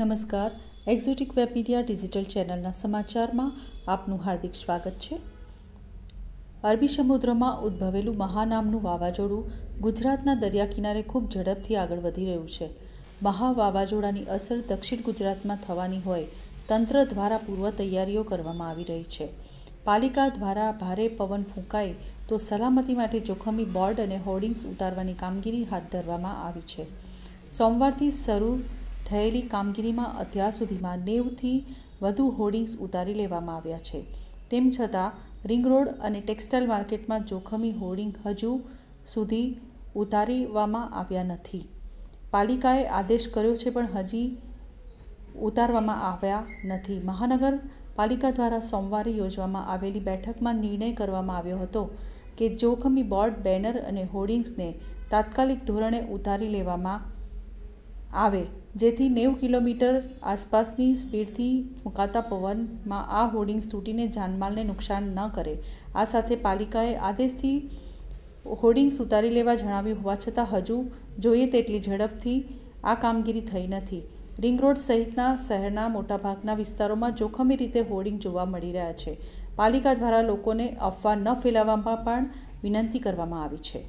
નમસ્કાર exotic web media digital ચેનલના સમાચારમાં આપનું હાર્દિક સ્વાગત છે અરબી સમુદ્રમાં ઉદ્ભવેલું મહાનામનું વાવાઝોડું ગુજરાતના દરિયા કિનારે ખૂબ ઝડપથી આગળ વધી રહ્યું છે મહા વાવાઝોડાની અસર દક્ષિણ ગુજરાતમાં થવાની હોય તંત્ર દ્વારા પૂર્વ તૈયારીઓ કરવામાં આવી રહી છે પાલિકા દ્વારા ભારે પવન ફૂંકાય તો સલામતી માટે જોખમી બોર્ડ અને હોર્ડિંગ્સ ઉતારવાની કામગીરી હાથ ધરવામાં આવી છે સોમવારથી શરૂ થયેલી કામગીરીમાં અત્યાર સુધીમાં નેવથી વધુ હોર્ડિંગ્સ ઉતારી લેવામાં આવ્યા છે તેમ છતાં રિંગ રોડ અને ટેક્સટાઇલ માર્કેટમાં જોખમી હોર્ડિંગ હજુ સુધી ઉતારીવામાં આવ્યા નથી પાલિકાએ આદેશ કર્યો છે પણ હજી ઉતારવામાં આવ્યા નથી મહાનગર પાલિકા દ્વારા સોમવારે યોજવામાં આવેલી બેઠકમાં નિર્ણય કરવામાં આવ્યો હતો કે જોખમી બોર્ડ બેનર અને હોર્ડિંગ્સને તાત્કાલિક ધોરણે ઉતારી લેવામાં આવે જેથી નેવું કિલોમીટર આસપાસની સ્પીડથી ફૂંકાતા પવનમાં આ હોર્ડિંગ્સ તૂટીને જાનમાલને નુકસાન ન કરે આ સાથે પાલિકાએ આદેશથી હોર્ડિંગ્સ ઉતારી લેવા જણાવ્યું હોવા છતાં હજુ જોઈએ તેટલી ઝડપથી આ કામગીરી થઈ નથી રિંગ રોડ સહિતના શહેરના મોટાભાગના વિસ્તારોમાં જોખમી રીતે હોર્ડિંગ જોવા મળી રહ્યા છે પાલિકા દ્વારા લોકોને અફવા ન ફેલાવવામાં પણ વિનંતી કરવામાં આવી છે